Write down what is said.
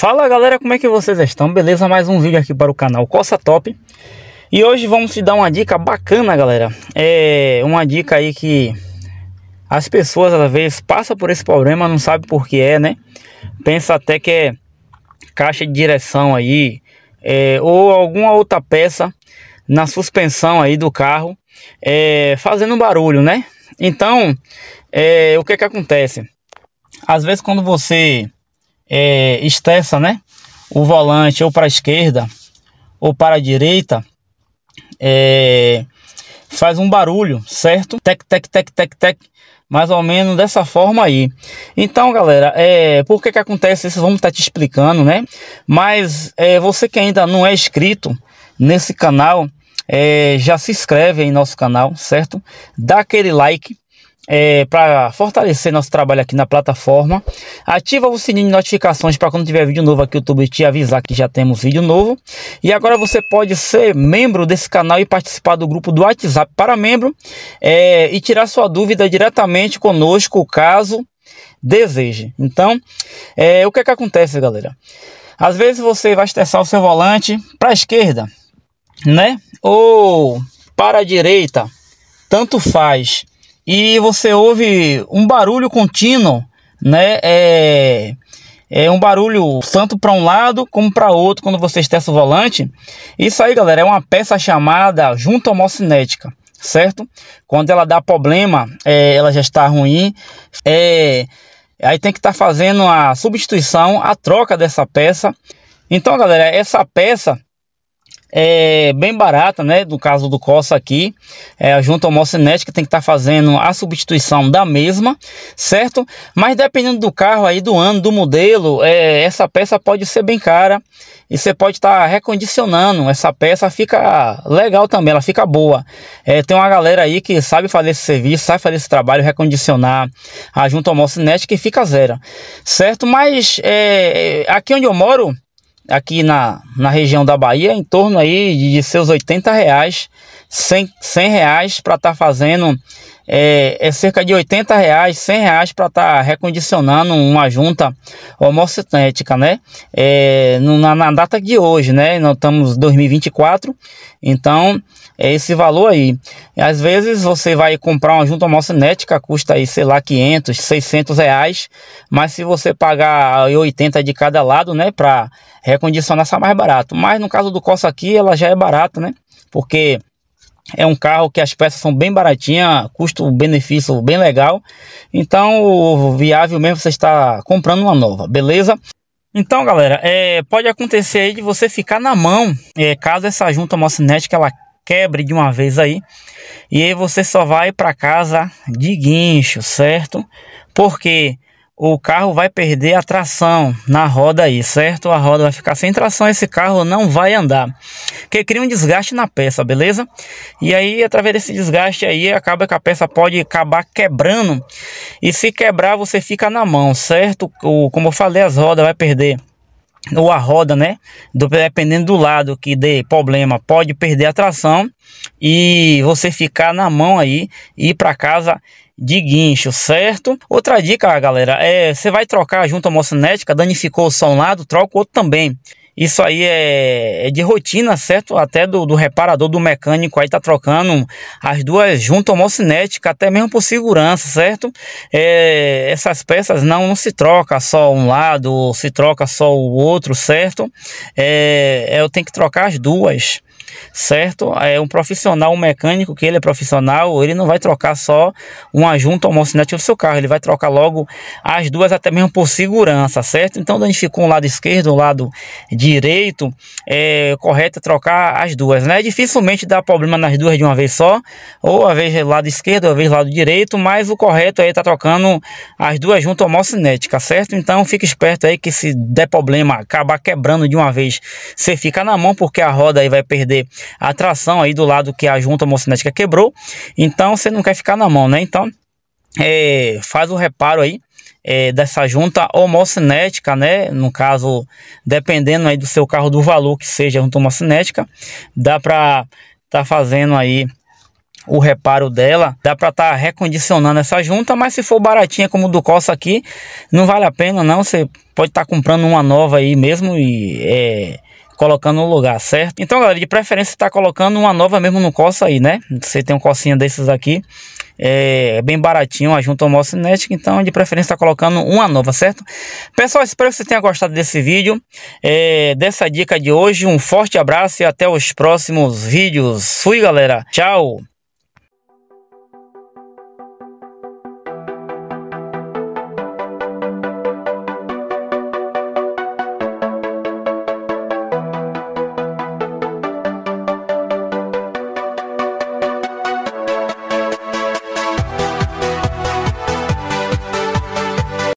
Fala galera, como é que vocês estão? Beleza? Mais um vídeo aqui para o canal Coça Top E hoje vamos te dar uma dica bacana galera É uma dica aí que as pessoas às vezes passam por esse problema, não sabe por que é né Pensa até que é caixa de direção aí é, Ou alguma outra peça na suspensão aí do carro é, Fazendo barulho né Então, é, o que é que acontece? Às vezes quando você é, estressa né, o volante ou para a esquerda ou para a direita, é, faz um barulho, certo? Tec, tec, tec, tec, tec. Mais ou menos dessa forma aí. Então, galera, é, por que que acontece isso? Vamos estar tá te explicando, né? Mas é, você que ainda não é inscrito nesse canal, é, já se inscreve em nosso canal, certo? Dá aquele like, é, para fortalecer nosso trabalho aqui na plataforma. Ativa o sininho de notificações para quando tiver vídeo novo aqui o YouTube te avisar que já temos vídeo novo. E agora você pode ser membro desse canal e participar do grupo do WhatsApp para membro é, e tirar sua dúvida diretamente conosco, caso deseje. Então, é, o que é que acontece, galera? Às vezes você vai estressar o seu volante para a esquerda, né? Ou para a direita, tanto faz e você ouve um barulho contínuo, né? É, é um barulho tanto para um lado como para outro quando você estressa o volante. Isso aí, galera, é uma peça chamada junta homocinética, certo? Quando ela dá problema, é, ela já está ruim. É, aí tem que estar tá fazendo a substituição, a troca dessa peça. Então, galera, essa peça é bem barata, né? No caso do Costa aqui, é, a junta homocinética que tem que estar tá fazendo a substituição da mesma, certo? Mas dependendo do carro aí, do ano, do modelo, é, essa peça pode ser bem cara e você pode estar tá recondicionando. Essa peça fica legal também, ela fica boa. É, tem uma galera aí que sabe fazer esse serviço, sabe fazer esse trabalho, recondicionar a junta homocinética e que fica zero, certo? Mas é, aqui onde eu moro, aqui na, na região da Bahia em torno aí de, seus 80 reais, 100, 100 reais para estar tá fazendo é, é, cerca de 80 reais, 100 reais para estar tá recondicionando uma junta homocinética, né? É, na, na, data de hoje, né? Nós estamos em 2024, então é esse valor aí. e Às vezes você vai comprar uma junta homocinética, custa aí, sei lá, 500, 600 reais, mas se você pagar 80 de cada lado, né, para recondicionar, sai mais barato. Mas no caso do Corsa aqui, ela já é barata, né, porque é um carro que as peças são bem baratinhas, custo-benefício bem legal. Então, o viável mesmo você está comprando uma nova, beleza? Então, galera, é, pode acontecer aí de você ficar na mão, é, caso essa junta mocinética ela quebre de uma vez aí. E aí você só vai para casa de guincho, certo? Porque o carro vai perder a tração na roda aí, certo? A roda vai ficar sem tração, esse carro não vai andar. Que cria um desgaste na peça, beleza? E aí, através desse desgaste aí, acaba que a peça pode acabar quebrando. E se quebrar, você fica na mão, certo? O, como eu falei, as rodas vai perder ou a roda, né? dependendo do lado que dê problema, pode perder a tração e você ficar na mão aí e ir para casa de guincho, certo? Outra dica, galera, é você vai trocar junto à cinética, danificou só um lado, troca o outro também. Isso aí é, é de rotina, certo? Até do, do, reparador, do mecânico aí tá trocando as duas juntas homocinética, até mesmo por segurança, certo? É, essas peças não, não se troca só um lado, se troca só o outro, certo? É, é eu tenho que trocar as duas certo? É um profissional, um mecânico que ele é profissional, ele não vai trocar só uma junta ou do seu carro, ele vai trocar logo as duas até mesmo por segurança, certo? Então danificou um lado esquerdo, um lado direito, é correto trocar as duas, né? Dificilmente dá problema nas duas de uma vez só, ou a vez é lado esquerdo, ou a vez lado direito, mas o correto aí é tá trocando as duas ao homocinética, certo? Então fica esperto aí que se der problema, acabar quebrando de uma vez, você fica na mão porque a roda aí vai perder perder a tração aí do lado que a junta homocinética quebrou. Então você não quer ficar na mão, né? Então é, faz o reparo aí é, dessa junta homocinética, né? No caso, dependendo aí do seu carro, do valor que seja a junta homocinética, dá para tá fazendo aí o reparo dela, dá para estar tá recondicionando essa junta, mas se for baratinha como do Corsa aqui, não vale a pena não, você pode estar tá comprando uma nova aí mesmo e é, colocando no lugar, certo? Então, galera, de preferência está colocando uma nova mesmo no coça aí, né? Você tem um cocinha desses aqui, é, é bem baratinho, a junto ao Cinética, então de preferência está colocando uma nova, certo? Pessoal, espero que você tenha gostado desse vídeo, é, dessa dica de hoje. Um forte abraço e até os próximos vídeos. Fui, galera. Tchau!